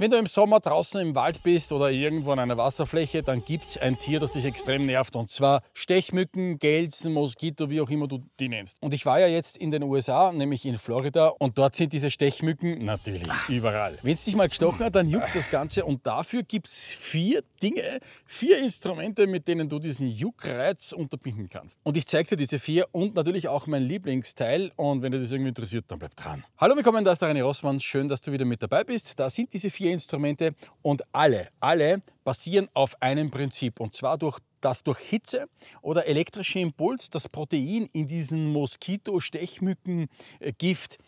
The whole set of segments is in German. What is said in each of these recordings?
Wenn du im Sommer draußen im Wald bist oder irgendwo an einer Wasserfläche, dann gibt es ein Tier, das dich extrem nervt. Und zwar Stechmücken, Gelsen, Moskito, wie auch immer du die nennst. Und ich war ja jetzt in den USA, nämlich in Florida. Und dort sind diese Stechmücken natürlich überall. Wenn es dich mal gestochen hat, dann juckt das Ganze. Und dafür gibt es vier Dinge, vier Instrumente, mit denen du diesen Juckreiz unterbinden kannst. Und ich zeige dir diese vier und natürlich auch mein Lieblingsteil. Und wenn dir das irgendwie interessiert, dann bleib dran. Hallo, willkommen, da ist der René Rossmann. Schön, dass du wieder mit dabei bist. Da sind diese vier Instrumente und alle, alle basieren auf einem Prinzip und zwar durch dass durch Hitze oder elektrische Impuls das Protein in diesen Moskito-Stechmückengift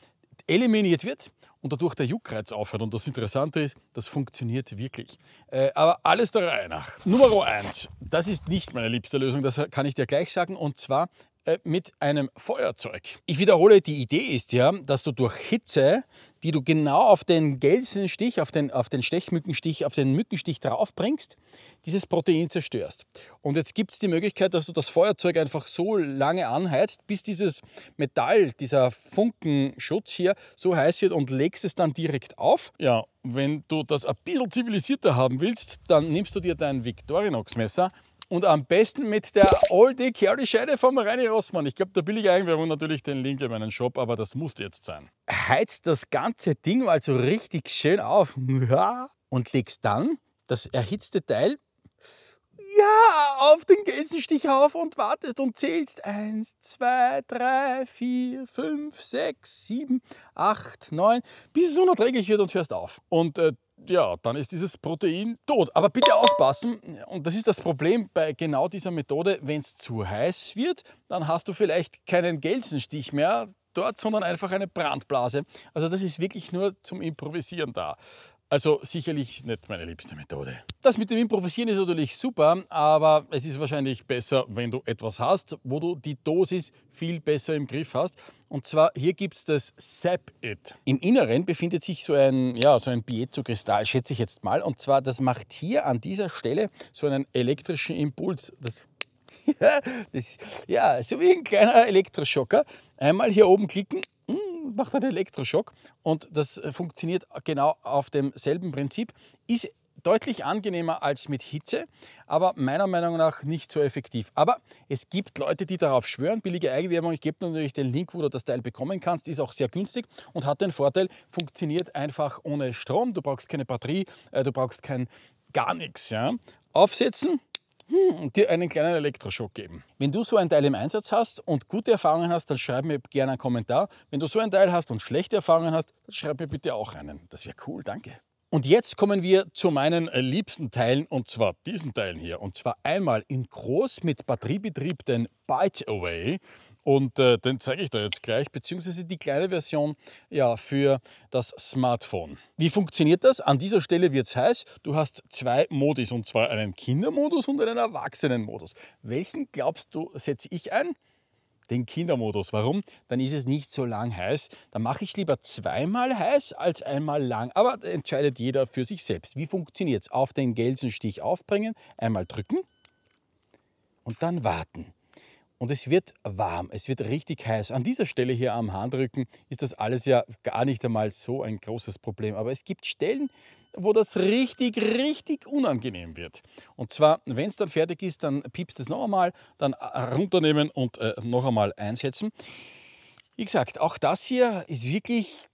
eliminiert wird und dadurch der Juckreiz aufhört. Und das Interessante ist, das funktioniert wirklich. Äh, aber alles der Reihe nach. Nummer eins, das ist nicht meine liebste Lösung, das kann ich dir gleich sagen. Und zwar äh, mit einem Feuerzeug. Ich wiederhole, die Idee ist ja, dass du durch Hitze, die du genau auf den Gelsenstich, auf den, auf den Stechmückenstich, auf den Mückenstich draufbringst, dieses Protein zerstörst. Und jetzt gibt es die Möglichkeit, dass du das Feuerzeug einfach so lange anheizt, bis dieses Metall, dieser Funkenschutz hier so heiß wird und legst es dann direkt auf. Ja, wenn du das ein bisschen zivilisierter haben willst, dann nimmst du dir dein Victorinox-Messer und am besten mit der Oldie Carry Scheide vom Reini Rossmann. Ich glaube, der billige Eigenwerbung natürlich den Link in meinen Shop, aber das muss jetzt sein. Heizt das ganze Ding mal so richtig schön auf und legst dann das erhitzte Teil ja, auf den Gelsenstich auf und wartest und zählst. 1, 2, 3, 4, 5, 6, 7, 8, 9, bis es unerträglich wird und hörst auf. Und äh, ja, dann ist dieses Protein tot. Aber bitte aufpassen, und das ist das Problem bei genau dieser Methode, wenn es zu heiß wird, dann hast du vielleicht keinen Gelsenstich mehr dort, sondern einfach eine Brandblase. Also das ist wirklich nur zum Improvisieren da. Also sicherlich nicht meine liebste Methode. Das mit dem Improvisieren ist natürlich super, aber es ist wahrscheinlich besser, wenn du etwas hast, wo du die Dosis viel besser im Griff hast. Und zwar hier gibt es das Sap It. Im Inneren befindet sich so ein, ja, so ein Piezo-Kristall, schätze ich jetzt mal. Und zwar, das macht hier an dieser Stelle so einen elektrischen Impuls. Das das, ja, so wie ein kleiner Elektroschocker. Einmal hier oben klicken macht einen Elektroschock und das äh, funktioniert genau auf demselben Prinzip. Ist deutlich angenehmer als mit Hitze, aber meiner Meinung nach nicht so effektiv. Aber es gibt Leute, die darauf schwören, billige Eigenwerbung. Ich gebe natürlich den Link, wo du das Teil bekommen kannst. Ist auch sehr günstig und hat den Vorteil, funktioniert einfach ohne Strom. Du brauchst keine Batterie, äh, du brauchst kein gar nichts. Ja? Aufsetzen, und hm, dir einen kleinen Elektroschock geben. Wenn du so ein Teil im Einsatz hast und gute Erfahrungen hast, dann schreib mir gerne einen Kommentar. Wenn du so ein Teil hast und schlechte Erfahrungen hast, dann schreib mir bitte auch einen. Das wäre cool, danke. Und jetzt kommen wir zu meinen äh, liebsten Teilen und zwar diesen Teilen hier. Und zwar einmal in groß mit Batteriebetrieb den Bite Away und äh, den zeige ich da jetzt gleich, beziehungsweise die kleine Version ja, für das Smartphone. Wie funktioniert das? An dieser Stelle wird es heiß, du hast zwei Modis und zwar einen Kindermodus und einen Erwachsenenmodus. Welchen glaubst du setze ich ein? den Kindermodus. Warum? Dann ist es nicht so lang heiß. Dann mache ich lieber zweimal heiß als einmal lang. Aber entscheidet jeder für sich selbst. Wie funktioniert es? Auf den Gelsenstich aufbringen, einmal drücken und dann warten. Und es wird warm, es wird richtig heiß. An dieser Stelle hier am Handrücken ist das alles ja gar nicht einmal so ein großes Problem. Aber es gibt Stellen, wo das richtig, richtig unangenehm wird. Und zwar, wenn es dann fertig ist, dann piepst es noch einmal, dann äh, runternehmen und äh, noch einmal einsetzen. Wie gesagt, auch das hier ist wirklich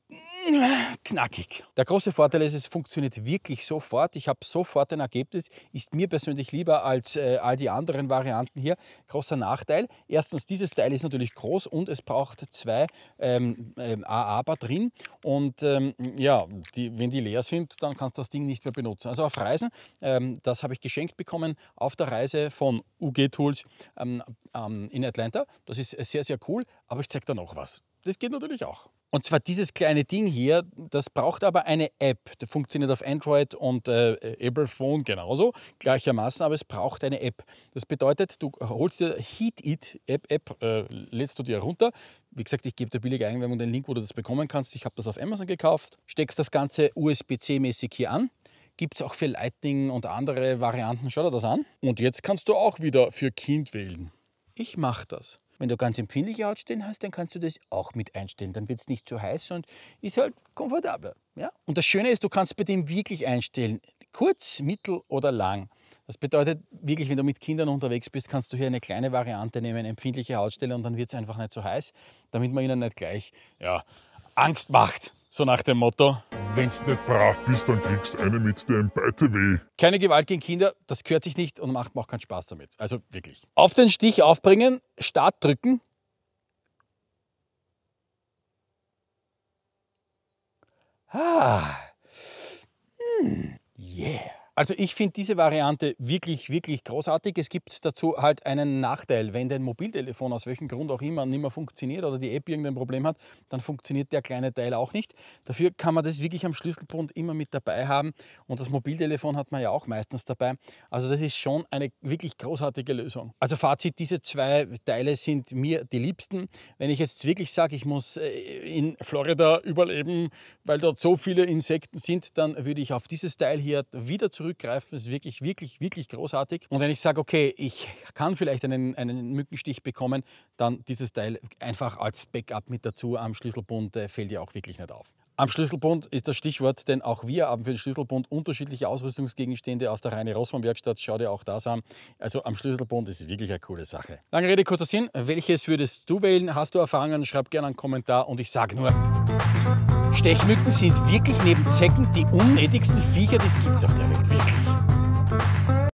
knackig. Der große Vorteil ist, es funktioniert wirklich sofort. Ich habe sofort ein Ergebnis. Ist mir persönlich lieber als äh, all die anderen Varianten hier. Großer Nachteil. Erstens, dieses Teil ist natürlich groß und es braucht zwei ähm, ähm, AA-Batterien. Und ähm, ja, die, wenn die leer sind, dann kannst du das Ding nicht mehr benutzen. Also auf Reisen, ähm, das habe ich geschenkt bekommen auf der Reise von UG Tools ähm, ähm, in Atlanta. Das ist sehr, sehr cool. Aber ich zeige da noch was. Das geht natürlich auch. Und zwar dieses kleine Ding hier, das braucht aber eine App. Das funktioniert auf Android und äh, äh, Apple Phone genauso, gleichermaßen, aber es braucht eine App. Das bedeutet, du holst dir Heat It App, App äh, lädst du dir runter. Wie gesagt, ich gebe dir billige Eigenwerbung den Link, wo du das bekommen kannst. Ich habe das auf Amazon gekauft. Steckst das Ganze USB-C-mäßig hier an gibt es auch für Lightning und andere Varianten. Schau dir das an. Und jetzt kannst du auch wieder für Kind wählen. Ich mache das. Wenn du ganz empfindliche Hautstellen hast, dann kannst du das auch mit einstellen. Dann wird es nicht zu heiß und ist halt komfortabler. Ja? Und das Schöne ist, du kannst bei dem wirklich einstellen. Kurz, mittel oder lang. Das bedeutet wirklich, wenn du mit Kindern unterwegs bist, kannst du hier eine kleine Variante nehmen, empfindliche Hautstelle und dann wird es einfach nicht so heiß, damit man ihnen nicht gleich ja, Angst macht. So nach dem Motto. Wenn du nicht brav bist, dann kriegst du eine mit dem Beiteweh. Keine Gewalt gegen Kinder, das gehört sich nicht und macht auch keinen Spaß damit. Also wirklich. Auf den Stich aufbringen, Start drücken. Ah. Hm. Yeah. Also ich finde diese Variante wirklich, wirklich großartig. Es gibt dazu halt einen Nachteil. Wenn dein Mobiltelefon aus welchem Grund auch immer nicht mehr funktioniert oder die App irgendein Problem hat, dann funktioniert der kleine Teil auch nicht. Dafür kann man das wirklich am Schlüsselbund immer mit dabei haben. Und das Mobiltelefon hat man ja auch meistens dabei. Also das ist schon eine wirklich großartige Lösung. Also Fazit, diese zwei Teile sind mir die liebsten. Wenn ich jetzt wirklich sage, ich muss äh, in Florida überleben, weil dort so viele Insekten sind, dann würde ich auf dieses Teil hier wieder zurück zurückgreifen, ist wirklich, wirklich, wirklich großartig. Und wenn ich sage, okay, ich kann vielleicht einen, einen Mückenstich bekommen, dann dieses Teil einfach als Backup mit dazu am Schlüsselbund äh, fällt ja auch wirklich nicht auf. Am Schlüsselbund ist das Stichwort, denn auch wir haben für den Schlüsselbund unterschiedliche Ausrüstungsgegenstände aus der reine Rossmann-Werkstatt. Schau dir auch das an. Also am Schlüsselbund ist wirklich eine coole Sache. Lange Rede, kurzer Sinn. Welches würdest du wählen? Hast du Erfahrungen? Schreib gerne einen Kommentar und ich sage nur. Stechmücken sind wirklich neben Zecken die unnötigsten Viecher, die es gibt auf der Welt. Wirklich.